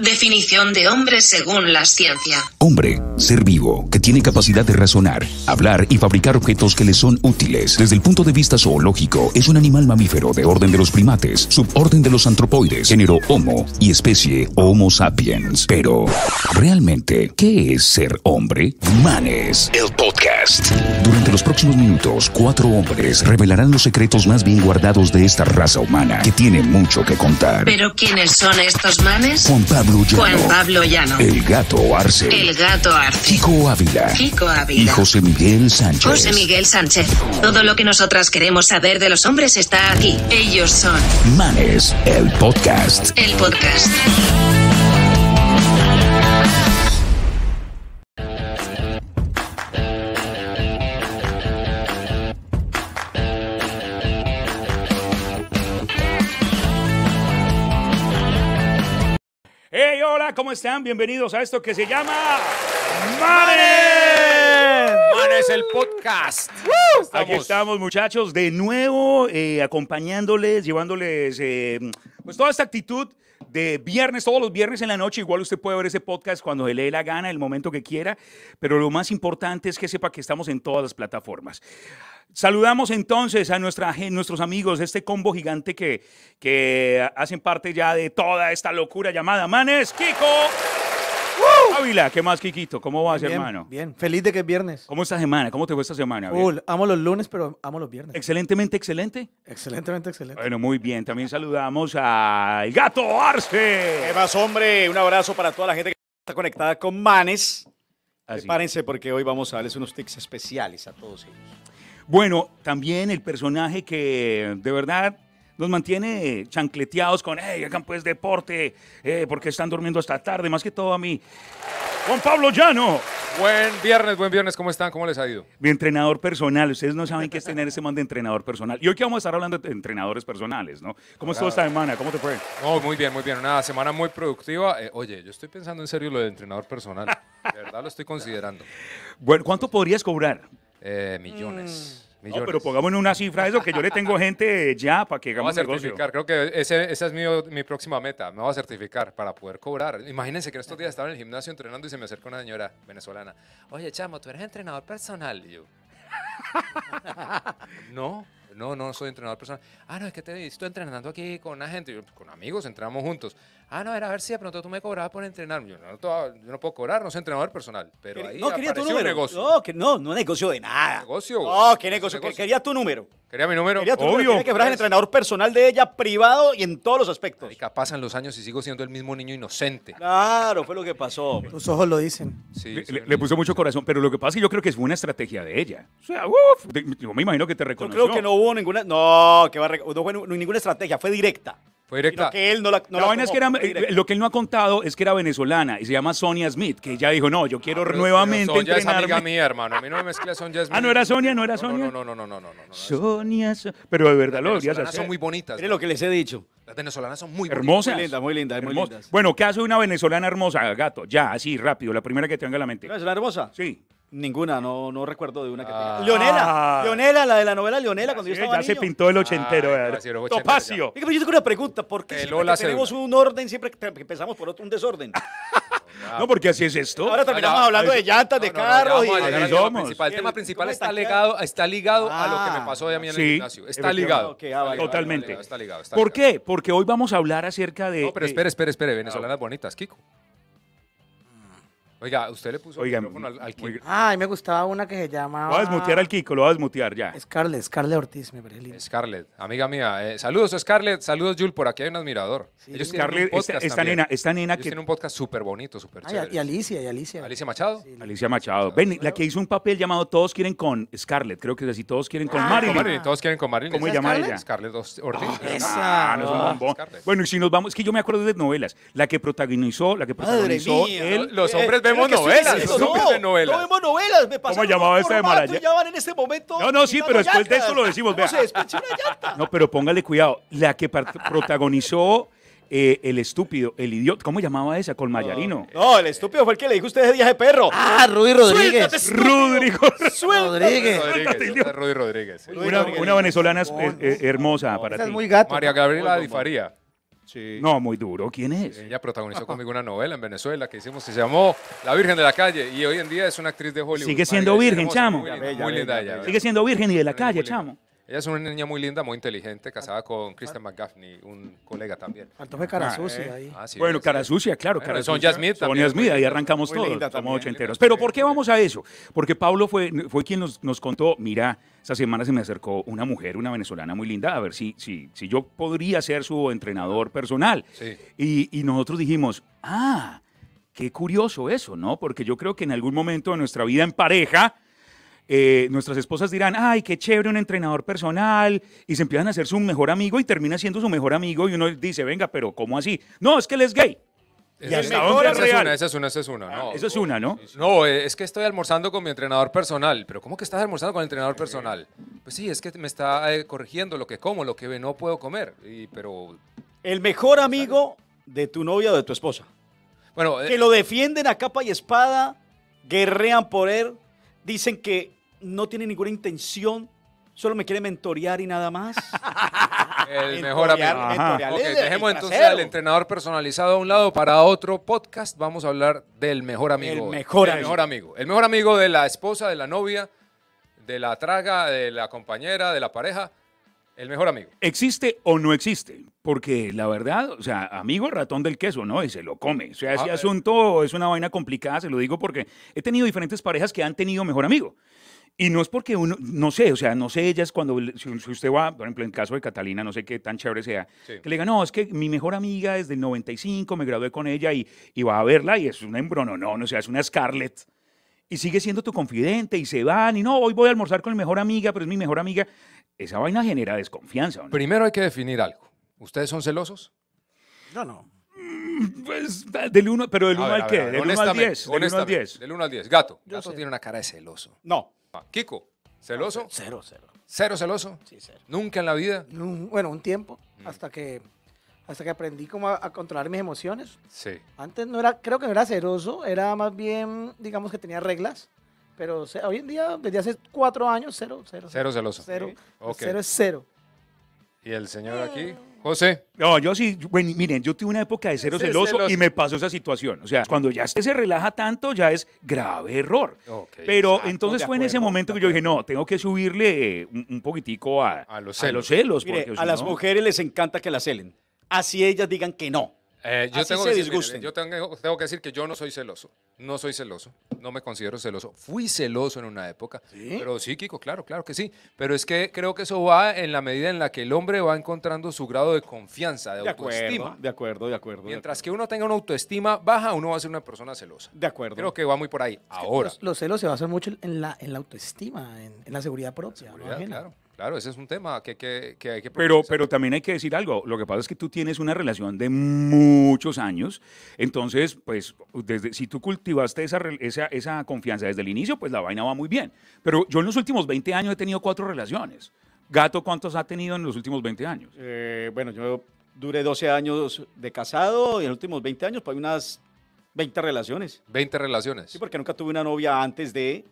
Definición de hombre según la ciencia. Hombre, ser vivo, que tiene capacidad de razonar, hablar y fabricar objetos que le son útiles. Desde el punto de vista zoológico, es un animal mamífero de orden de los primates, suborden de los antropoides, género Homo y especie Homo sapiens. Pero, ¿realmente qué es ser hombre? Manes, el podcast. Durante los próximos minutos, cuatro hombres revelarán los secretos más bien guardados de esta raza humana, que tiene mucho que contar. ¿Pero quiénes son estos manes? Juan Juan Pablo Llano. El gato Arce. El gato Arce. Kiko Ávila. Kiko Ávila. Y José Miguel Sánchez. José Miguel Sánchez. Todo lo que nosotras queremos saber de los hombres está aquí. Ellos son. Manes, el podcast. El podcast. Hey, hola, ¿cómo están? Bienvenidos a esto que se llama Manes. es el podcast. Aquí estamos, muchachos, de nuevo eh, acompañándoles, llevándoles eh, pues toda esta actitud de viernes, todos los viernes en la noche. Igual usted puede ver ese podcast cuando le dé la gana, el momento que quiera. Pero lo más importante es que sepa que estamos en todas las plataformas. Saludamos entonces a nuestra, nuestros amigos, de este combo gigante que, que hacen parte ya de toda esta locura llamada Manes, Kiko. Ávila, ¿qué más, Kikito? ¿Cómo vas, hermano? Bien, feliz de que es viernes. ¿Cómo esta semana? ¿Cómo te fue esta semana? Amos amo los lunes, pero amo los viernes. Excelentemente excelente. Excelentemente excelente. Bueno, muy bien. También saludamos al gato Arce. ¿Qué más, hombre? Un abrazo para toda la gente que está conectada con Manes. Así. Ah, porque hoy vamos a darles unos tics especiales a todos ellos. Bueno, también el personaje que de verdad nos mantiene chancleteados con, hey, campo es deporte, eh, porque están durmiendo hasta tarde, más que todo a mí. Juan Pablo Llano. Buen viernes, buen viernes, ¿cómo están? ¿Cómo les ha ido? Mi entrenador personal, ustedes no saben qué es tener ese man de entrenador personal. Y hoy que vamos a estar hablando de entrenadores personales, ¿no? ¿Cómo estuvo esta semana? ¿Cómo te fue? Oh, muy bien, muy bien, una semana muy productiva. Eh, oye, yo estoy pensando en serio lo de entrenador personal. De verdad lo estoy considerando. Bueno, ¿cuánto podrías cobrar? Eh, millones. Mm. No, pero pongámonos una cifra eso, que yo le tengo gente ya para que hagamos a certificar, creo que ese, esa es mi, mi, próxima meta, me voy a certificar para poder cobrar. Imagínense que estos días estaba en el gimnasio entrenando y se me acerca una señora venezolana. Oye, chamo, ¿tú eres entrenador personal? yo, no, no, no soy entrenador personal. Ah, no, es que te estoy entrenando aquí con una gente, con amigos, entrenamos juntos. Ah, no, era a ver si de pronto tú me cobrabas por entrenar. Yo no, yo no puedo cobrar, no soy entrenador personal. Pero ahí no, quería tu un negocio. No, que, no, no negocio de nada. ¿Negocio? No, qué negocio. Quería tu número. Quería mi número. Quería tu Obvio. Número. Quería que fueras el pues. entrenador personal de ella, privado y en todos los aspectos. Y pasan los años y sigo siendo el mismo niño inocente. Claro, fue lo que pasó. Los ojos lo dicen. Sí, le, puse puso mucho corazón, pero lo que pasa es que yo creo que fue una estrategia de ella. O sea, uff, yo me imagino que te reconoció. Yo creo que no hubo ninguna. No, que va, no fue ninguna estrategia, fue directa. Fue directa. que él no la, no es que era, eh, lo que él no ha contado es que era venezolana y se llama Sonia Smith, que ella dijo, no, yo ah, quiero nuevamente Sonia es amiga mía, hermano. A mí no me mezcla Sonia Smith. Ah, ¿no era Sonia? ¿No era Sonia? No, no, no, no, no, no. no, Sonia, pero de verdad Las venezolanas son muy bonitas. Miren lo que les he dicho. Las venezolanas son muy bonitas. Hermosas. Muy lindas, muy lindas, muy Bueno, ¿qué hace una venezolana hermosa, gato? Ya, así, rápido, la primera que tenga en la mente. es la hermosa? Sí. Ninguna, no, no recuerdo de una que tenga. Ah. Leonela, ah. Leonela, la de la novela Leonela, ah, cuando yo estaba ya se pintó el ochentero. ¿verdad? Eh. Topacio. yo tengo una pregunta, ¿por qué eh, tenemos un orden, siempre que empezamos por otro, un desorden? No, porque así es esto. Ahora terminamos hablando de llantas, de carros El tema principal está ligado, está ligado a lo que me pasó de a mí en el Sí, Está ligado. Totalmente. Está ligado. ¿Por qué? Porque hoy vamos a hablar acerca de... No, pero espera espere, espere, espere. Venezolanas bonitas, Kiko. Oiga, usted le puso Oiga, el al, Kiko. Ay, me gustaba una que se llama... Lo voy a desmutear al Kiko, lo voy a desmutear ya. Scarlett, Scarlett Ortiz, me parece lindo. Scarlett, amiga mía. Eh, saludos, Scarlett. Saludos, Jul. Por aquí hay un admirador. Ellos Scarlett, esta, nena, esta nena que... tiene un podcast súper bonito, súper chévere. Y Alicia, y Alicia. ¿Alicia Machado? Alicia Machado. Ven, la que hizo un papel llamado Todos quieren con Scarlett. Creo que es así. Todos quieren con ah, Marilyn. Con Todos quieren con Marilyn. ¿Cómo se llama ella? Scarlett ah, Ortiz. esa. Ah, no, es un bombón. Bueno, y si nos vamos... Es que yo me acuerdo de novelas. La que protagonizó, la que protagonizó... los hombres vemos novelas. no, novelas. vemos novelas. Me ¿Cómo llamaba esa de Maraya? en ese momento. No, no, sí, pero después de eso lo decimos. Vea. Se una no, pero póngale cuidado. La que protagonizó. Eh, el estúpido, el idiota, ¿cómo llamaba esa? con Mayarino. no, el estúpido fue el que le dijo a usted ese viaje perro. Ah, Rudy Rodríguez. Rodrigo. Rodríguez. Rodríguez. Rodríguez. Una, venezolana hermosa para ti. Es muy María Gabriela Difaría. No, muy duro. ¿Quién es? Ella protagonizó conmigo una novela en Venezuela que hicimos, que se llamó La Virgen de la Calle y hoy en día es una actriz de Hollywood. Sigue siendo virgen, chamo. Muy, linda Sigue siendo virgen y de la calle, chamo. Ella es una niña muy linda, muy inteligente, casada con Christian McGaffney, un colega también. ¿Cuánto fue cara ah, eh. ahí? Ah, bueno, cara sucia, claro. cara son Son Jasmine, ahí arrancamos todos, como ochenteros. Eh. Pero ¿por qué vamos a eso? Porque Pablo fue, fue quien nos, contó, mira, esa semana se me acercó una mujer, una venezolana muy linda, a ver si, si, si yo podría ser su entrenador personal. Y, y nosotros dijimos, ah, qué curioso eso, ¿no? Porque yo creo que en algún momento de nuestra vida en pareja eh, nuestras esposas dirán, ay, qué chévere un entrenador personal, y se empiezan a hacer su mejor amigo y termina siendo su mejor amigo y uno dice, venga, pero ¿cómo así? No, es que él es gay. esa, es una, esa es una, esa es una. No, ah, esa es una, ¿no? No, eh, es que estoy almorzando con mi entrenador personal. ¿Pero cómo que estás almorzando con el entrenador personal? Pues sí, es que me está eh, corrigiendo lo que como, lo que no puedo comer. pero... El mejor amigo de tu novia o de tu esposa. Bueno, que lo defienden a capa y espada, guerrean por él, dicen que no tiene ninguna intención, solo me quiere mentorear y nada más. El mejor amigo. dejemos entonces al entrenador personalizado a un lado para otro podcast. Vamos a hablar del mejor amigo. El mejor, amigo. mejor amigo. El mejor amigo de la esposa, de la novia, de la traga, de la compañera, de la pareja. El mejor amigo. ¿Existe o no existe? Porque la verdad, o sea, amigo ratón del queso, ¿no? Y se lo come. O sea, ese ah, eh. asunto es una vaina complicada, se lo digo porque he tenido diferentes parejas que han tenido mejor amigo. Y no es porque uno, no sé, o sea, no sé ellas cuando, si usted va, por ejemplo, en el caso de Catalina, no sé qué tan chévere sea, que le diga, no, es que mi mejor amiga desde el 95, me gradué con ella y, y va a verla y es una embrono, no, no, o sea, es una Scarlett. Y sigue siendo tu confidente y se van y no, hoy voy a almorzar con mi mejor amiga, pero es mi mejor amiga. Esa vaina genera desconfianza. Primero hay que definir algo. ¿Ustedes son celosos? No, no. Mm, pues del 1, pero del al qué? Del 1 al 10. Del 1 al 10. Gato. Gato tiene una cara de celoso. No. Kiko, ¿celoso? Ah, cero, cero. ¿Cero celoso? Sí, cero. ¿Nunca en la vida? bueno, un tiempo, mm. hasta que hasta que aprendí cómo a, controlar mis emociones. Sí. Antes no era, creo que no era celoso, era más bien, digamos que tenía reglas. Pero hoy en día, desde hace cuatro años, cero, cero. Cero, celoso. Cero, cero es cero. ¿Y el señor aquí? Mm. José. No, yo sí, miren, yo tuve una época de cero celoso, y me pasó esa situación. O sea, cuando ya se relaja tanto, ya es grave error. Pero entonces fue en ese momento que yo dije, no, tengo que subirle eh, un, poquitico a, los celos. A, las mujeres les encanta que las celen. Así ellas digan que no. Eh, yo, tengo que decir, tengo, que decir que yo no soy celoso. No soy celoso. No me considero celoso. Fui celoso en una época. Pero psíquico, claro, claro que sí. Pero es que creo que eso va en la medida en la que el hombre va encontrando su grado de confianza, de, autoestima. de acuerdo, de acuerdo. Mientras que uno tenga una autoestima baja, uno va a ser una persona celosa. De acuerdo. Creo que va muy por ahí. Ahora. Los, celos se basan mucho en la, autoestima, en, la seguridad propia. claro. Claro, ese es un tema que, hay que... Pero, pero también hay que decir algo. Lo que pasa es que tú tienes una relación de muchos años. Entonces, pues, desde, si tú cultivaste esa, esa, confianza desde el inicio, pues la vaina va muy bien. Pero yo en los últimos 20 años he tenido cuatro relaciones. Gato, ¿cuántos ha tenido en los últimos 20 años? Eh, bueno, yo duré 12 años de casado y en los últimos 20 años, pues hay unas 20 relaciones. 20 relaciones. Sí, porque nunca tuve una novia antes de,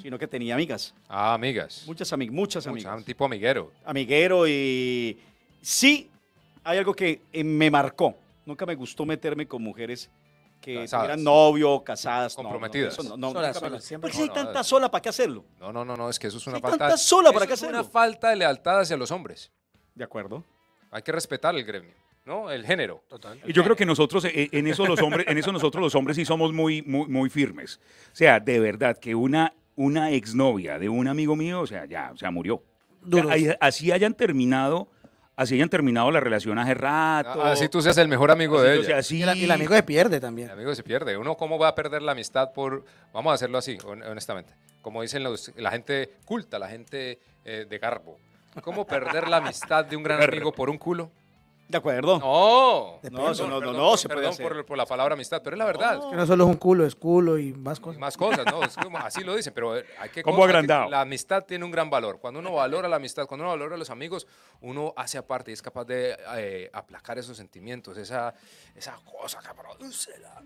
sino que tenía amigas. Ah, amigas. Muchas, amigas, muchas amigas. Un tipo amiguero. Amiguero y sí, hay algo que eh, me marcó. Nunca me gustó meterme con mujeres que eran novio, casadas, comprometidas. No, no, no, sola, si hay tanta sola, ¿para qué hacerlo? No, no, no, no, es que eso es una falta. Tanta sola, ¿para qué hacerlo? Es una falta de lealtad hacia los hombres. De acuerdo. Hay que respetar el gremio. ¿no? El género. Total. Y yo creo que nosotros, eh, en eso los hombres, en eso nosotros los hombres sí somos muy, muy, muy firmes. O sea, de verdad, que una, una exnovia de un amigo mío, o sea, ya, o sea, murió. así hayan terminado. Así hayan terminado la relación hace rato. Ah, así tú seas el mejor amigo de ella. el, amigo se pierde también. El amigo se pierde. Uno, ¿cómo va a perder la amistad por...? Vamos a hacerlo así, honestamente. Como dicen la gente culta, la gente eh, de garbo. ¿Cómo perder la amistad de un gran amigo por un culo? ¿De acuerdo? No. No, no, no, se puede Perdón hacer. por, la palabra amistad, pero es la verdad. que no solo es un culo, es culo y más cosas. Más cosas, ¿no? así lo dicen, pero eh, hay que... Como agrandado. La amistad tiene un gran valor. Cuando uno valora la amistad, cuando uno valora a los amigos, uno hace aparte y es capaz de eh, aplacar esos sentimientos, esa, esa cosa, la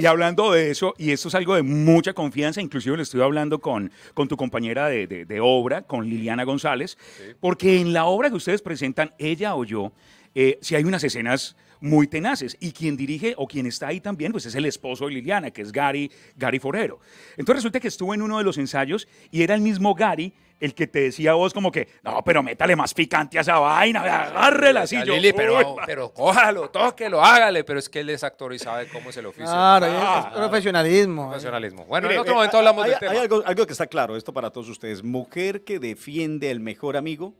y hablando de eso, y esto es algo de mucha confianza, inclusive le estoy hablando con, con tu compañera de, obra, con Liliana González, porque en la obra que ustedes presentan, ella o yo, eh, si hay unas escenas muy tenaces. Y quien dirige o quien está ahí también, pues es el esposo de Liliana, que es Gary, Gary Forero. Entonces resulta que estuvo en uno de los ensayos y era el mismo Gary el que te decía vos como que, no, pero métale más picante a esa vaina, agárrela así. Yo, pero, pero cójalo, tóquelo, hágale, pero es que él es actor sabe cómo es el oficio. Claro, ah, profesionalismo. Profesionalismo. Bueno, en otro eh, momento hablamos de tema. Hay algo, algo que está claro, esto para todos ustedes. Mujer que defiende al mejor amigo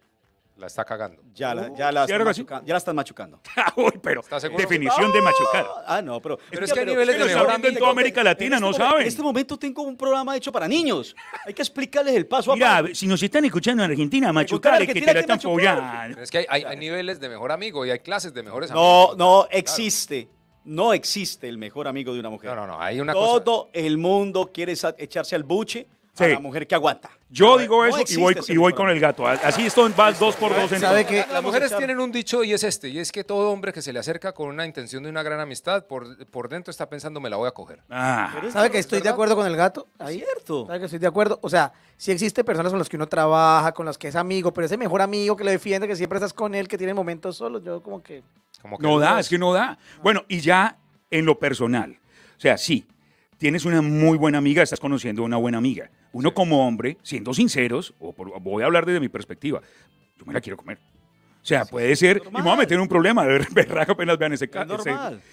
la está cagando. Ya la, uh, ya la, están, ya la están machucando. Ah, uy, pero definición de machucar. Ah, no, pero. Pero es que a niveles de en este toda América Latina, este no En este momento tengo un programa hecho para niños. Hay que explicarles el paso a Mira, si nos están escuchando en Argentina, machucar es que te la están es que hay, niveles de mejor amigo y hay clases de mejores No, amigos. no existe. No existe el mejor amigo de una mujer. No, no, no. Hay una cosa. Todo el mundo quiere echarse al buche la mujer que aguanta. Yo digo eso y voy, con el gato. Así esto va dos por dos. En ¿Sabe que Las mujeres tienen un dicho y es este, y es que todo hombre que se le acerca con una intención de una gran amistad, por, por dentro está pensando me la voy a coger. Ah. ¿Sabe que estoy de acuerdo con el gato? Ahí. Cierto. ¿Sabe que estoy de acuerdo? O sea, si existe personas con las que uno trabaja, con las que es amigo, pero ese mejor amigo que le defiende, que siempre estás con él, que tiene momentos solos, yo como que... Como no da, es que no da. Bueno, y ya en lo personal. O sea, sí, tienes una muy buena amiga, estás conociendo a una buena amiga. Uno como hombre, siendo sinceros, o voy a hablar desde mi perspectiva, yo me la quiero comer. O sea, puede ser, y me a meter un problema de perraja, apenas vean ese caso.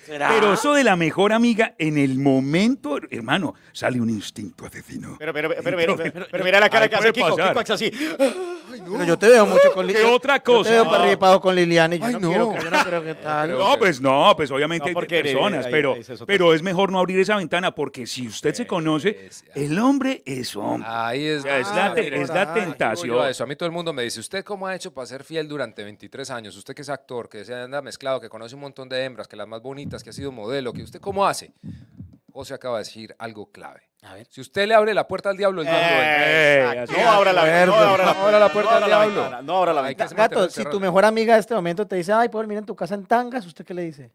Pero eso de la mejor amiga en el momento, hermano, sale un instinto asesino. Pero, pero, pero, mira la cara que hace Kiko, Kiko así. Pero yo te veo mucho con Liliana. otra cosa? Yo te veo con Liliana y yo no, no, creo que No, pues no, pues obviamente hay personas, pero, es pero es mejor no abrir esa ventana porque si usted se conoce, el hombre es hombre. Ahí es. es, la, es la tentación. Eso. A mí todo el mundo me dice, ¿usted cómo ha hecho para ser fiel durante 20 23 años, usted que es actor, que se anda mezclado, que conoce un montón de hembras, que las más bonitas, que ha sido modelo, que usted cómo hace, O José acaba de decir algo clave. Si usted le abre la puerta al diablo, el diablo eh, no, abra la, puerta, no abra la, no la puerta al diablo. no abra la ventana. Gato, si tu mejor amiga en este momento te dice, ay, pobre, mira en tu casa en tangas, ¿usted qué le dice?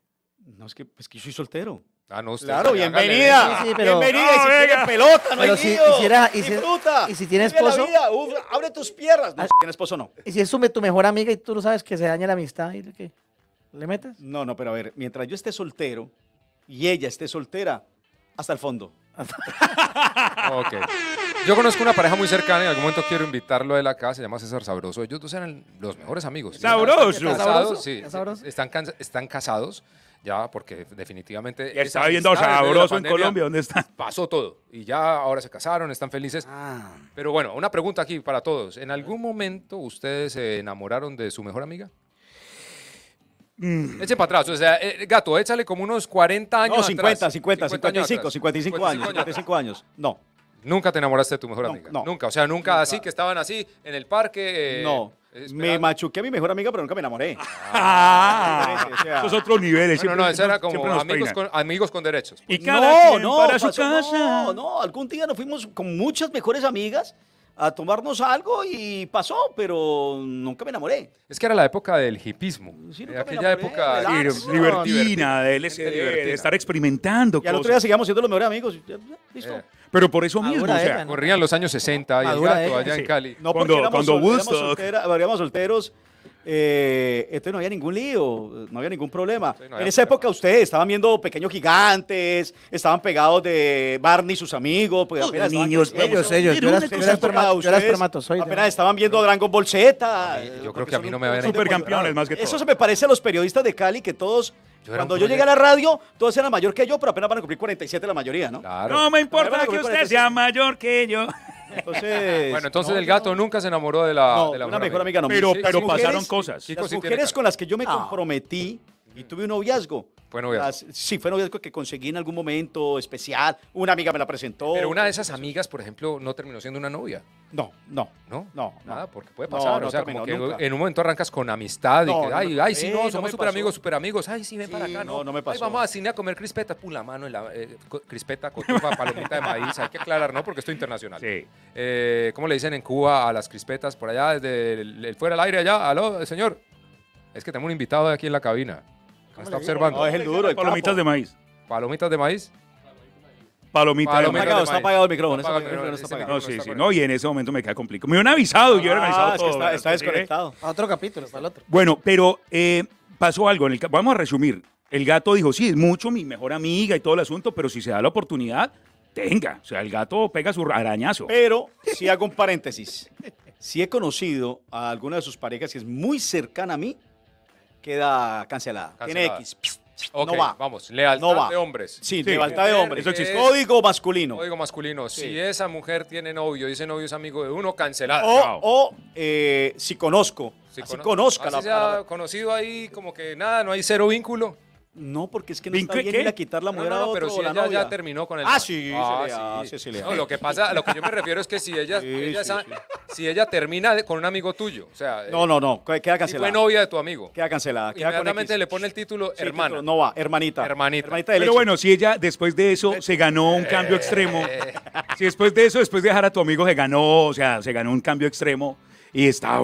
No, es que, es pues, que yo soy soltero. Ah, no, claro, bienvenida. Bienvenida. y si venga. pelota, no pero si, tienes esposo. abre tus piernas. No, ah, si tienes esposo, no. Y si es tu mejor amiga y tú no sabes que se daña la amistad, ¿y que ¿le metes? No, no, pero a ver, mientras yo esté soltero y ella esté soltera, hasta el fondo. ok. Yo conozco una pareja muy cercana, en algún momento quiero invitarlo de la casa, se llama César Sabroso. Ellos dos eran los mejores amigos. ¿Sabroso? Sí, Están, están casados ya porque definitivamente... Y estaba viendo sabroso en Colombia, ¿dónde está? Pasó todo y ya ahora se casaron, están felices. Ah. Pero bueno, una pregunta aquí para todos. ¿En algún momento ustedes se enamoraron de su mejor amiga? Mm. Eche para atrás, o sea, eh, gato, échale como unos 40 años. No, 50, atrás. 50, 50, 55, 55, años, 55 años. No. Nunca te enamoraste de tu mejor amiga. No. Nunca, o sea, nunca, así que estaban así en el parque. Eh, no. Me machuqué a mi mejor amiga, pero nunca me enamoré. Ah, esos otros niveles. No, no, eso era como amigos con, amigos con, derechos. Pues. Y cada no, no, para su casa. No, algún día nos fuimos con muchas mejores amigas a tomarnos algo y pasó, pero nunca me enamoré. Es que era la época del hipismo. aquella época libertina, de, estar experimentando. Y al otro día seguíamos siendo los mejores amigos. Listo. Eh. Pero por eso mismo, o sea, corrían los años 60 y allá en Cali. No, cuando, cuando eh, solteros. entonces eh, este no había ningún lío, no había ningún problema. en esa época ustedes estaban viendo pequeños gigantes, estaban pegados de Barney y sus amigos. Pues, no, niños, ellos, ellos. Yo era, espermatozoide. Apenas estaban viendo a Dragon Ball Z. Yo creo que a mí no me habían Supercampeones, más que todo. Eso se me parece a los periodistas de Cali que todos cuando yo llegué a la radio, todos eran mayor que yo, pero apenas van a cumplir 47 la mayoría, ¿no? No me importa que usted sea mayor que yo. Entonces, bueno, entonces el gato nunca se enamoró de la, una mejor amiga. no. Pero, pero, pasaron cosas. Las mujeres con las que yo me ah. comprometí y tuve un noviazgo, fue noviazgo. Sí, fue noviazgo que conseguí en algún momento especial. Una amiga me la presentó. Pero una de esas amigas, por ejemplo, no terminó siendo una novia. No, no. ¿No? No. Nada, porque puede pasar. o sea, como que en un momento arrancas con amistad y que, ay, ay, sí, eh, no, somos súper amigos, súper amigos. Ay, sí, ven para acá, ¿no? No, me pasa Ay, vamos a cine a comer crispeta. Pum, la mano en la eh, crispeta, cotufa, palomita de maíz. Hay que aclarar, ¿no? Porque esto es internacional. Sí. Eh, ¿Cómo le dicen en Cuba a las crispetas por allá, desde el, fuera del aire allá? Aló, señor. Es que tengo un invitado aquí en la cabina está observando. No, es el Palomitas de maíz. Palomitas de maíz. Palomita. Palomita está, apagado, está apagado el micrófono. no, sí, sí. No, y en ese momento me queda complicado. Me habían avisado yo he ah, organizado. está, desconectado. A otro capítulo, está el otro. Bueno, pero eh, pasó algo. En el, vamos a resumir. El gato dijo, sí, es mucho mi mejor amiga y todo el asunto, pero si se da la oportunidad, tenga. O sea, el gato pega su arañazo. Pero, si hago un paréntesis, si he conocido a alguna de sus parejas que es muy cercana a mí, queda cancelada. Tiene X. no va. Vamos, lealtad de hombres. Sí, lealtad de hombres. Código masculino. Código masculino. Si esa mujer tiene novio dice novio es amigo de uno, cancelada. O, eh, si conozco. Si conozca conozca así sea conocido ahí como que nada, no hay cero vínculo. No, porque es que no está bien quitar la mujer pero si ella ya terminó con el Ah, ah sí, sí, ah, sí. lo que pasa, lo que yo me refiero es que si ella, si ella termina con un amigo tuyo, o sea, No, no, no, queda cancelada. fue novia de tu amigo. Queda cancelada, queda Inmediatamente le pone el título hermano. no va, hermanita. Hermanita. pero bueno, si ella después de eso se ganó un eh. cambio extremo. si después de eso, después de dejar a tu amigo se ganó, o sea, se ganó un cambio extremo y está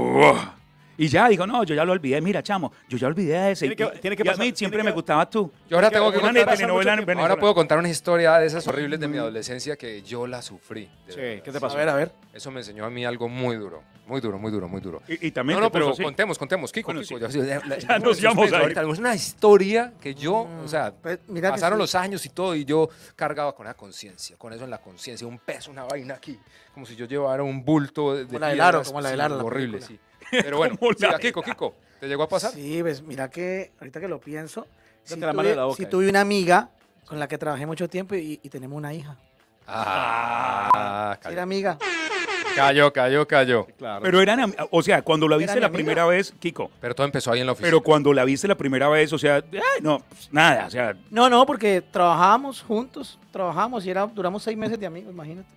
y ya dijo, no, yo ya lo olvidé. Mira, chamo, yo ya olvidé de ese. Tiene que, y, a mí siempre me gustabas tú. Yo ahora tengo que contar. Ahora puedo contar una historia de esas horribles de mi mm. adolescencia que yo la sufrí. Sí, ¿qué te pasó? A ver, a ver. Eso me enseñó a mí algo muy duro. Muy duro, muy duro, muy duro. Y, también. No, no, pero contemos, contemos, Kiko. Kiko ya, nos llamamos Es una historia que yo, o mm, sea, pues, pasaron los años y todo, y yo cargaba con la conciencia, con eso en la conciencia, un peso, una vaina aquí, como si yo llevara un bulto de. Como la como la de Horrible, sí. Pero bueno, Kiko, Kiko, ¿te llegó a pasar? Sí, ves, mira que ahorita que lo pienso, si tuve, una amiga con la que trabajé mucho tiempo y, tenemos una hija. Ah, era amiga. Cayó, cayó, cayó. Claro. Pero eran, o sea, cuando la viste la primera vez, Kiko. Pero todo empezó ahí en la oficina. Pero cuando la viste la primera vez, o sea, no, pues, nada, sea. No, no, porque trabajábamos juntos, trabajamos y era, duramos seis meses de amigos, imagínate.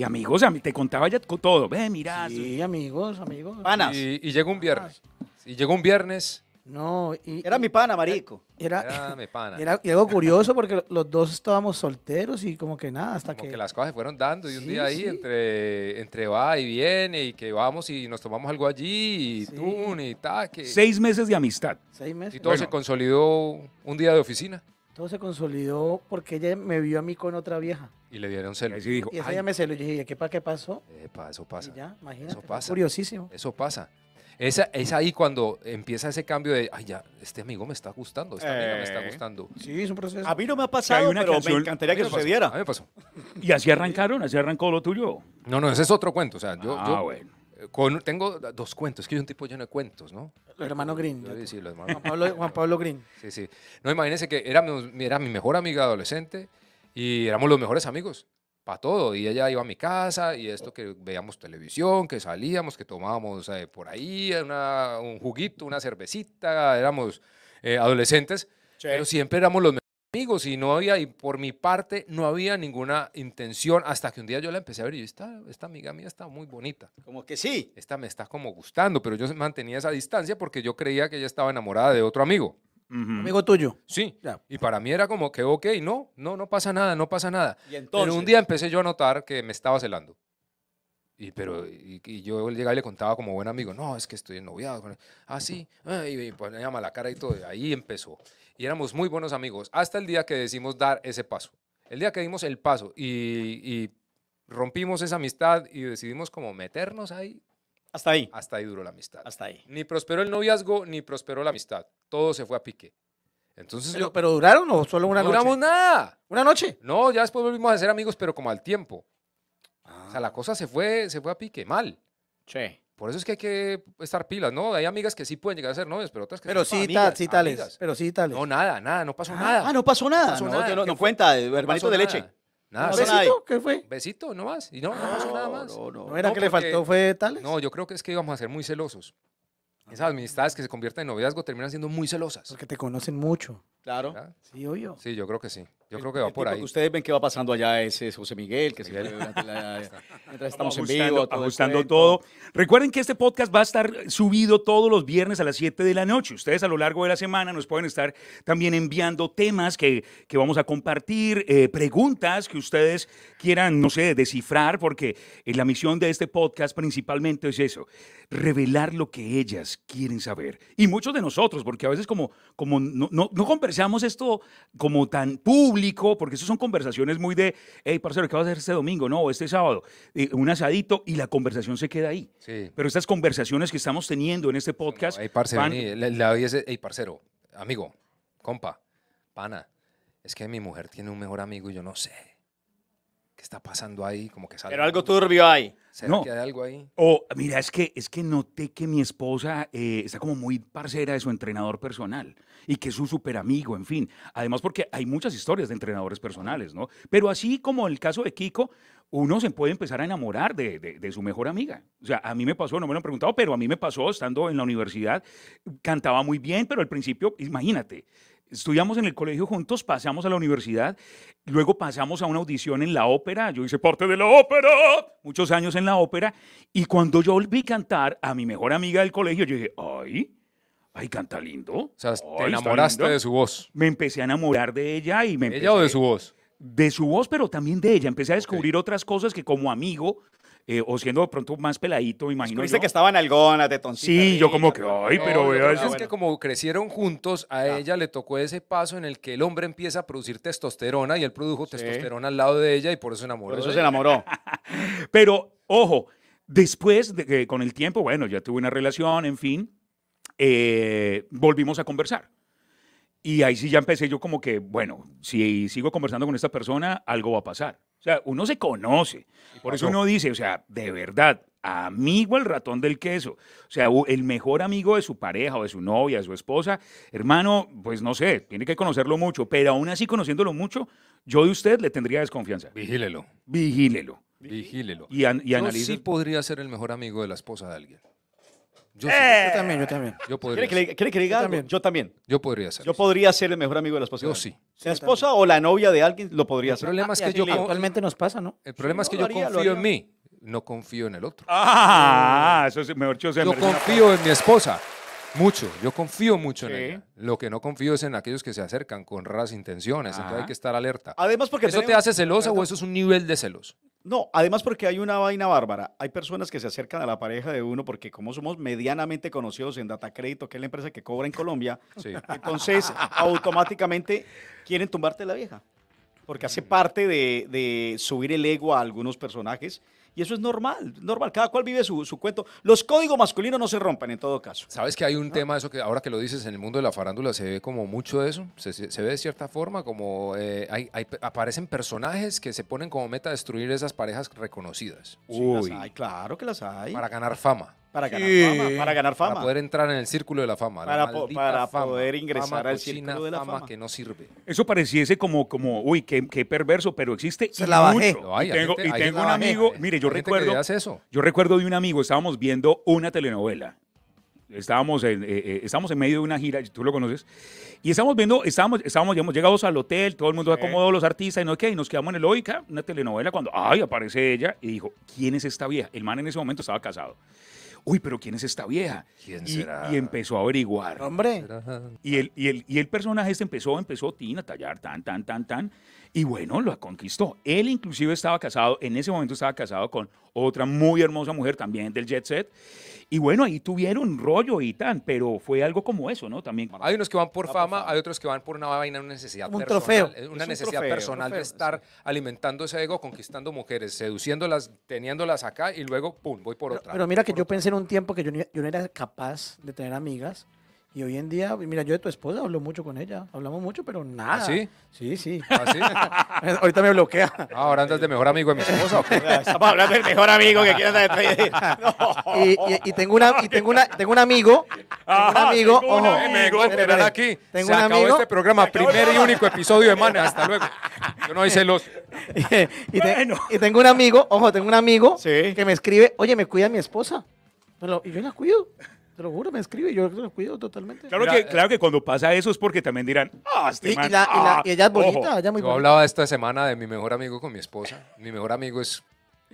Y amigos, a te contaba ya todo. Ve, mira. Sí, amigos, amigos. Panas. Y, llegó un viernes. Y llegó un viernes. No, y, era mi pana, marico. Era, mi pana. Era, y algo curioso porque los dos estábamos solteros y como que nada, hasta que... las cosas se fueron dando y un día ahí entre, entre va y viene y que vamos y nos tomamos algo allí y tú y taque. Seis meses de amistad. Seis meses. Y todo se consolidó un día de oficina. Todo se consolidó porque ella me vio a mí con otra vieja. Y le dieron celos. Y, dijo, y me celó Y dije, ¿qué, pa, qué pasó? eso pasa. ya, imagínate. Eso pasa. Curiosísimo. Eso pasa. Esa, es ahí cuando empieza ese cambio de, ay, ya, este amigo me está gustando, esta amiga me está eh. gustando. Sí, es un proceso. A mí no me ha pasado, una pero me encantaría que sucediera. A mí me pasó. Y así arrancaron, así arrancó lo tuyo. No, no, ese es otro cuento. O sea, yo, Ah, bueno tengo dos cuentos, que yo un tipo lleno de cuentos, ¿no? Hermano Green. sí, los hermanos. Juan, Pablo, Green. Sí, sí. No, imagínense que era, era mi mejor amiga adolescente y éramos los mejores amigos para todo. Y ella iba a mi casa y esto que veíamos televisión, que salíamos, que tomábamos eh, por ahí un juguito, una cervecita, éramos eh, adolescentes, pero siempre éramos los mejores amigos y no había, y por mi parte, no había ninguna intención hasta que un día yo la empecé a ver y yo, esta, amiga mía está muy bonita. Como que sí. Esta me está como gustando, pero yo mantenía esa distancia porque yo creía que ella estaba enamorada de otro amigo. Amigo tuyo. Sí. Y para mí era como que, ok, no, no, no pasa nada, no pasa nada. Pero un día empecé yo a notar que me estaba celando. Y, pero, y, yo llegaba y le contaba como buen amigo, no, es que estoy ennoviado. Ah, sí. Ah, y, me ponía mala cara y todo. Y ahí empezó y éramos muy buenos amigos hasta el día que decidimos dar ese paso. El día que dimos el paso y, rompimos esa amistad y decidimos como meternos ahí. Hasta ahí. Hasta ahí duró la amistad. Hasta ahí. Ni prosperó el noviazgo, ni prosperó la amistad. Todo se fue a pique. Entonces, pero, yo, ¿pero duraron o solo una noche? No duramos nada. ¿Una noche? No, ya después volvimos a ser amigos, pero como al tiempo. O sea, la ah. cosa se fue, se fue a pique, mal. Che. Por eso es que hay que estar pilas, ¿no? Hay amigas que sí pueden llegar a ser novias, pero otras que Pero sí, amigas, sí tales. Pero sí tales. No, nada, nada, no pasó ah, nada. Ah, no pasó nada. no, no, cuenta, eh, hermanito de leche. Nada, besito? ¿Qué fue? besito, no más. Y no, no ah, pasó nada más. No, no, ¿No era que le faltó fue tales? No, yo creo que es que íbamos a ser muy celosos. Esas amistades que se convierten en noviazgo terminan siendo muy celosas. Porque te conocen mucho. Claro. Sí, obvio. Sí, yo creo que sí. Yo creo que va eh, por ahí. ustedes ven qué va pasando allá ese José Miguel, que Miguel. se la, estamos en vivo. Todo ajustando todo. Recuerden que este podcast va a estar subido todos los viernes a las 7 de la noche. Ustedes a lo largo de la semana nos pueden estar también enviando temas que, vamos a compartir, eh, preguntas que ustedes quieran, no sé, descifrar, porque eh, la misión de este podcast principalmente es eso, revelar lo que ellas quieren saber. Y muchos de nosotros, porque a veces como, como no, no, no conversamos esto como tan público, porque eso son conversaciones muy de, hey, parcero, ¿qué vas a hacer este domingo? No, este sábado, eh, un asadito y la conversación se queda ahí. Pero estas conversaciones que estamos teniendo en este podcast. parcero, hey, parcero, amigo, compa, pana, es que mi mujer tiene un mejor amigo y yo no sé. ¿Qué está pasando ahí? Como que sale algo turbio ahí No. que hay algo ahí? O, mira, es que, es que noté que mi esposa eh, está como muy parcera de su entrenador personal y que es su súper amigo, en fin. Además, porque hay muchas historias de entrenadores personales, ¿no? Pero así como el caso de Kiko, uno se puede empezar a enamorar de su mejor amiga. O sea, a mí me pasó, no me lo han preguntado, pero a mí me pasó estando en la universidad, cantaba muy bien, pero al principio, imagínate, estudiamos en el colegio juntos, pasamos a la universidad, luego pasamos a una audición en la ópera, yo hice parte de la ópera, muchos años en la ópera, y cuando yo volví cantar a mi mejor amiga del colegio, yo dije, ay, ay, canta lindo. O sea, te enamoraste de su voz. Me empecé a enamorar de ella y me... ¿Ella o de su voz? De su voz, pero también de ella. Empecé a descubrir otras cosas que como amigo eh, o siendo de pronto más peladito, me pues imagino. Dice que estaban algónate, toncito. Sí, yo como que, ay, pero vea eso. Es que como crecieron juntos, a ella le tocó ese paso en el que el hombre empieza a producir testosterona y él produjo testosterona al lado de ella y por eso se enamoró. Por eso se enamoró. pero, ojo, después, de, que con el tiempo, bueno, ya tuve una relación, en fin, eh, volvimos a conversar. Y ahí sí ya empecé yo como que, bueno, si sigo conversando con esta persona, algo va a pasar. O sea, uno se conoce. Por eso uno dice, o sea, de verdad, amigo el ratón del queso. O sea, el mejor amigo de su pareja o de su novia, de su esposa, hermano, pues no sé, tiene que conocerlo mucho, pero aún así conociéndolo mucho, yo de usted le tendría desconfianza. Vigílelo. Vigílelo. Vigílelo. Y, an sí podría ser el mejor amigo de la esposa de alguien. Yo, eh. también, yo también. Yo podría ¿Quiere que, diga Yo también. Yo también. Yo podría ser Yo podría ser el mejor amigo de la esposa. Yo sí. La esposa o la novia de alguien lo podría El problema es ah, que yo, Actualmente nos pasa, ¿no? el problema es que yo confío en mí, no confío en el otro. Ah, eso es mejor yo Yo confío en mi esposa. Mucho, yo confío mucho en ella. Lo que no confío es en aquellos que se acercan con raras intenciones, entonces hay que estar alerta. Además, porque ¿Eso te hace celosa o eso es un nivel de celoso? No, además porque hay una vaina bárbara. Hay personas que se acercan a la pareja de uno porque como somos medianamente conocidos en Data Crédito, que es la empresa que cobra en Colombia, entonces automáticamente quieren tumbarte la vieja. Porque hace mm. parte de subir el ego a algunos personajes y eso es normal, normal. Cada cual vive su, cuento. Los códigos masculinos no se rompen en todo caso. ¿Sabes que hay un ah. tema, eso que ahora que lo dices, en el mundo de la farándula se ve como mucho de eso? Se, ve de cierta forma como eh, hay, hay, aparecen personajes que se ponen como meta destruir esas parejas reconocidas. Sí, las hay, claro que las hay. Para ganar fama. Para ganar fama. Para ganar fama. poder entrar en el círculo de la fama. Para, para poder ingresar al círculo de la fama, que no sirve. Eso pareciese como, como uy, qué, perverso, pero existe. la y tengo, un amigo, mire, yo recuerdo. Yo recuerdo de un amigo, estábamos viendo una telenovela. Estábamos en, eh, eh, en medio de una gira, tú lo conoces, y estábamos viendo, estábamos, estábamos hemos llegados al hotel, todo el mundo se acomodó, los artistas, y, no, ¿qué? nos quedamos en el Oica, una telenovela, cuando, ay, aparece ella, y dijo, ¿quién es esta vieja? El man en ese momento estaba casado uy, pero ¿quién es esta vieja? ¿Quién y, será? y empezó a averiguar. Hombre. Y el, y, el, personaje este empezó, empezó a tallar, tan, tan, tan, tan. Y bueno, lo conquistó. Él inclusive estaba casado, en ese momento estaba casado con otra muy hermosa mujer también del jet set. Y bueno, ahí tuvieron rollo y tal, pero fue algo como eso, ¿no? También. Hay unos que van por, fama, hay otros que van por una vaina, una necesidad un Trofeo. Una necesidad personal de estar alimentando ese ego, conquistando mujeres, seduciéndolas, teniéndolas acá y luego, pum, voy por otra. Pero mira que yo pensé en un tiempo que yo, yo no era capaz de tener amigas y hoy en día, mira, yo de tu esposa hablo mucho con ella, hablamos mucho, pero nada. ¿Ah, sí? Sí, sí. ¿Ah, Ahorita me bloquea. Ah, ahora andas de mejor amigo de mi esposa. ¿o qué? Estamos hablando del mejor amigo que quieras? estar y, y, tengo una, y tengo una, tengo un amigo, un ah, amigo, ojo, amigo, oh, eh, aquí. Tengo se un acabó este programa, primer y único episodio de Mane. Hasta luego. Yo no hice los. y, y tengo un amigo, ojo, tengo un amigo que me escribe, oye, me cuida mi esposa. y yo la cuido. Te lo juro, me escribe, yo lo cuido totalmente. Claro, que, eh, claro que cuando pasa eso es porque también dirán, ah, este ah, y, ella es bonita, ella muy Yo hablaba esta semana de mi mejor amigo con mi esposa. Mi mejor amigo es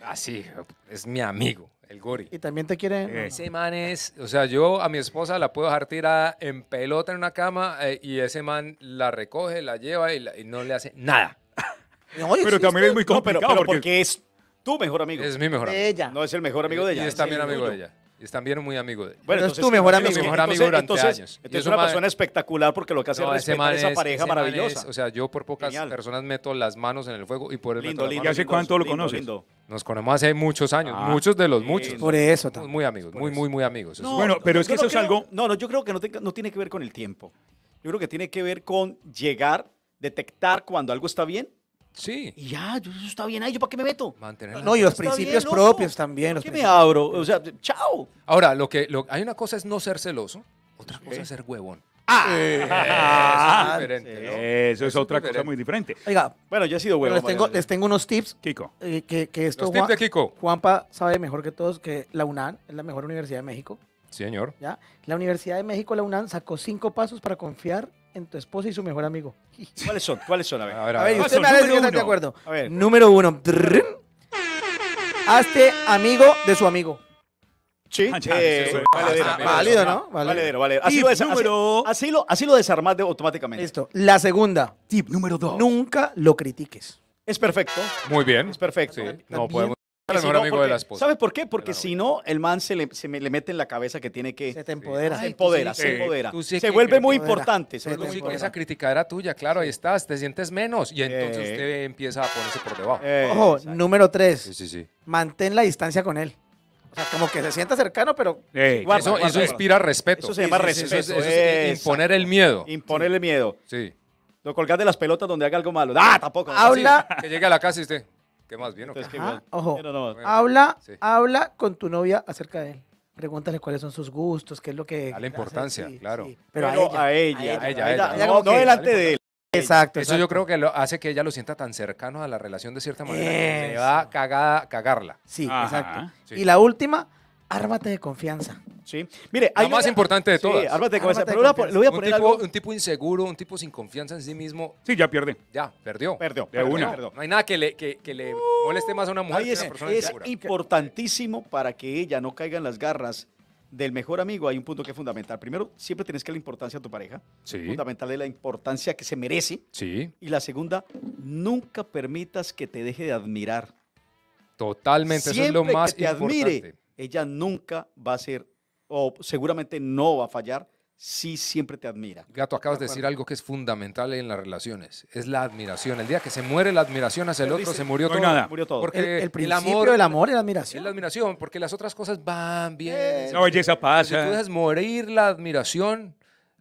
así, es mi amigo, el Gori. Y también te quiere. Ese man es, o sea, yo a mi esposa la puedo dejar tirada en pelota en una cama eh, y ese man la recoge, la lleva y, no le hace nada. pero también es muy complicado pero, porque, es tu mejor amigo. Es mi mejor amigo. ella. No es el mejor amigo de ella. Y es también amigo de ella. Es también muy amigo de Bueno, es tu mejor amigo. Mi mejor amigo durante años. es una persona espectacular porque lo que hace es esa pareja maravillosa. o sea, yo por pocas personas meto las manos en el fuego y por el lindo, lindo, ¿Y hace cuánto lo conoces? Nos conocemos hace muchos años, ah, muchos de los muchos. Por eso también. Muy amigos, muy, muy, muy amigos. bueno, pero es que eso es algo... No, no, yo creo que no, no tiene que ver con el tiempo. Yo creo que tiene que ver con llegar, detectar cuando algo está bien Sí. Y ya, eso está bien ahí, ¿yo para qué me meto? Mantener ah, no, y los principios propios también. qué me abro? O sea, chao. Ahora, lo que, lo, hay una cosa es no ser celoso, otra cosa es ser huevón. Ah, eso es ah, Eso otra cosa muy diferente. Oiga, bueno, yo he sido huevón. Les tengo, unos tips. Kiko. Eh, que, esto, los tips de Kiko. Juanpa sabe mejor que todos que la UNAM es la mejor universidad de México. Sí, señor. ¿Ya? La Universidad de México, la UNAM, sacó cinco pasos para confiar en tu esposa y su mejor amigo. ¿Cuáles son? ¿Cuáles son? A ver, a ver, a ver usted me de acuerdo. A ver. Número uno. Hazte amigo de su amigo. Sí, ah, eh, válido, ¿no? Válido, vale. Así, lo número... así, lo, así lo automáticamente. Listo. La segunda. Tip número dos. Nunca lo critiques. Es perfecto. Muy bien. Es perfecto. Sí, no podemos de ¿Sabes por qué? Porque si no, el man se, le, mete en la cabeza que tiene que. Se empodera. Ah, se empodera, se empodera. se, vuelve muy importante. esa crítica era tuya, claro, ahí estás, te sientes menos. Y entonces eh. usted empieza a ponerse por debajo. Eh, Ojo, número tres. Sí, mantén la distancia con él. O sea, como que se sienta cercano, pero. Eh, eso, inspira respeto. Eso se llama respeto. Eso, es imponer el miedo. Imponerle miedo. Sí. Lo colgás de las pelotas donde haga algo malo. ¡Ah, tampoco! Habla. Que llegue a la casa y usted. ¿Qué más bien? ¿qué Ojo, habla, habla con tu novia acerca de él. Pregúntale cuáles son sus gustos, qué es lo que... A la importancia, claro. Pero, a ella. A ella, no, delante de él. Exacto. Eso yo creo que lo hace que ella lo sienta tan cercano a la relación de cierta manera. le va a cagarla. Sí, exacto. Y la última, ármate de confianza. Sí. Mire, hay más importante de todas. ármate de confianza. Lo voy a poner un tipo, un tipo, inseguro, un tipo sin confianza en sí mismo. Sí, ya pierde. Ya, perdió. Perdió. De una. No hay nada que le, moleste más a una mujer es, una persona importantísimo para que ella no caiga en las garras del mejor amigo. Hay un punto que es fundamental. Primero, siempre tienes que la importancia a tu pareja. Sí. Fundamental es la importancia que se merece. Sí. Y la segunda, nunca permitas que te deje de admirar. Totalmente, siempre eso es lo más que importante. Admire, ella nunca va a ser, o seguramente no va a fallar, si siempre te admira. Gato, acabas de, decir algo que es fundamental en las relaciones, es la admiración. El día que se muere la admiración hacia el otro, se murió, no todo. Nada. murió todo. Porque el, principio el amor, del amor es la admiración. Es la admiración, porque las otras cosas van bien. y eh, belleza pasa. Si tú dejas morir la admiración,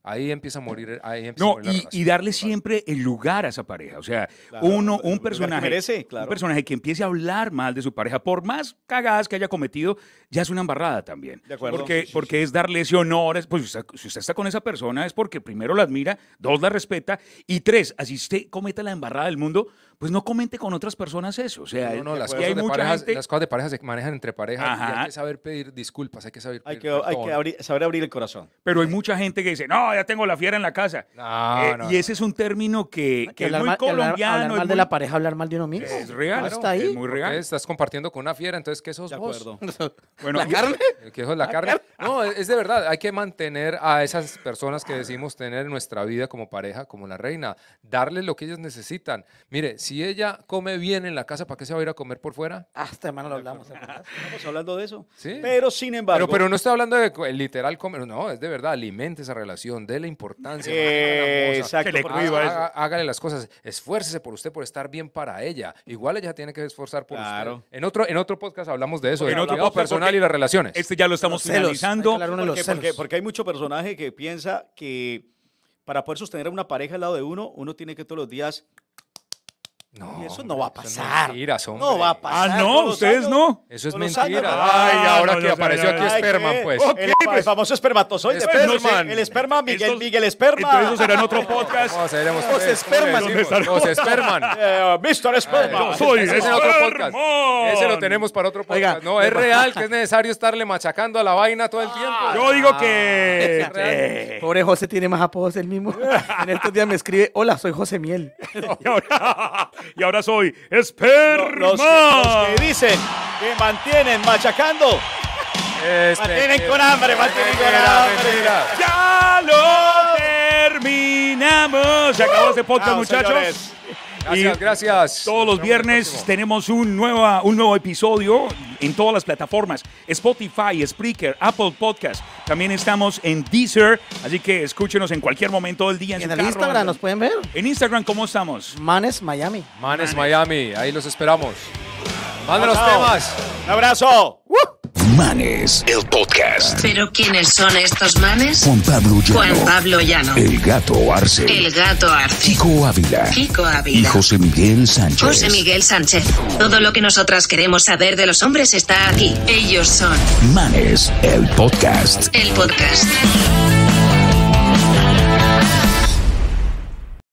Ahí empieza a morir. Ahí empieza no, y, darle siempre el lugar a esa pareja. O sea, uno, un personaje, un personaje que empiece a hablar mal de su pareja, por más cagadas que haya cometido, ya es una embarrada también. De acuerdo. Porque, porque es darle ese honor. Pues si usted, si usted, está con esa persona es porque primero la admira, dos la respeta y tres, así usted cometa la embarrada del mundo, pues no comente con otras personas eso. O sea, no, eh, las, cosas de parejas, pareja se manejan entre parejas hay que saber pedir disculpas, hay que saber Hay que, abrir, saber abrir el corazón. Pero hay mucha gente que dice, no, ya tengo la fiera en la casa. Eh, y ese es un término que, que, muy colombiano. Hablar, mal de la pareja, hablar mal de uno mismo. Es real. está ahí. muy real. Estás compartiendo con una fiera, entonces, ¿qué sos de vos? bueno, ¿La carne? ¿Qué sos la, la carne? No, es de verdad. Hay que mantener a esas personas que decimos tener en nuestra vida como pareja, como la reina. darle lo que ellas necesitan. Mire, si ella come bien en la casa, ¿para qué se va a ir a comer por fuera? Ah, Hasta este hermano lo hablamos. Estamos hablando de eso. Pero sin embargo. Pero, no está hablando de literal comer, no, es de verdad, alimente esa relación, déle importancia. Eh, exacto. Que le hágale las cosas, esfuércese por usted por estar bien para ella. Igual ella tiene que esforzar por claro. usted. En otro, en otro podcast hablamos de eso, En otro podcast, personal y las relaciones. Este ya lo estamos finalizando. porque, porque, porque hay mucho personaje que piensa que para poder sostener a una pareja al lado de uno, uno tiene que todos los días no, eso no va a ah, pasar. no va a pasar. Ah, no, ustedes no. Eso es mentira. Ah, Ay, ahora que apareció aquí Sperman pues. pues. el, famoso espermatozoide. Pues. el esperma Miguel, Miguel Sperma. Entonces eso será en otro podcast. José Sperman eh, Esperman. Los Esperman. Eh, Mr. Sperman soy Ese es en otro podcast. Ese lo tenemos para otro podcast. Oiga, no, es real que es necesario estarle machacando a la vaina todo el ah, tiempo. Yo digo que... Pobre José tiene más apodos el mismo. En estos días me escribe, hola, soy José Miel y ahora soy esperma. Los, que, dicen que mantienen machacando. Este mantienen con hambre, mantienen con hambre. Ya lo terminamos. Se acabó ese podcast, muchachos. Gracias, gracias. Todos los viernes tenemos un, un nuevo episodio en todas las plataformas: Spotify, Spreaker, Apple Podcast. También estamos en Deezer, así que escúchenos en cualquier momento del día. En, en el Instagram nos pueden ver. En Instagram, ¿cómo estamos? Manes Miami. Manes Miami, ahí los esperamos los temas. abrazo. Manes, el podcast. Pero ¿quiénes son estos manes? Juan Pablo Llano. Juan Pablo Llano. El gato Arce. El gato Arce. Kiko Ávila. Kiko Ávila. Y José Miguel Sánchez. José Miguel Sánchez. Todo lo que nosotras queremos saber de los hombres está aquí. Ellos son. Manes, el podcast. El podcast.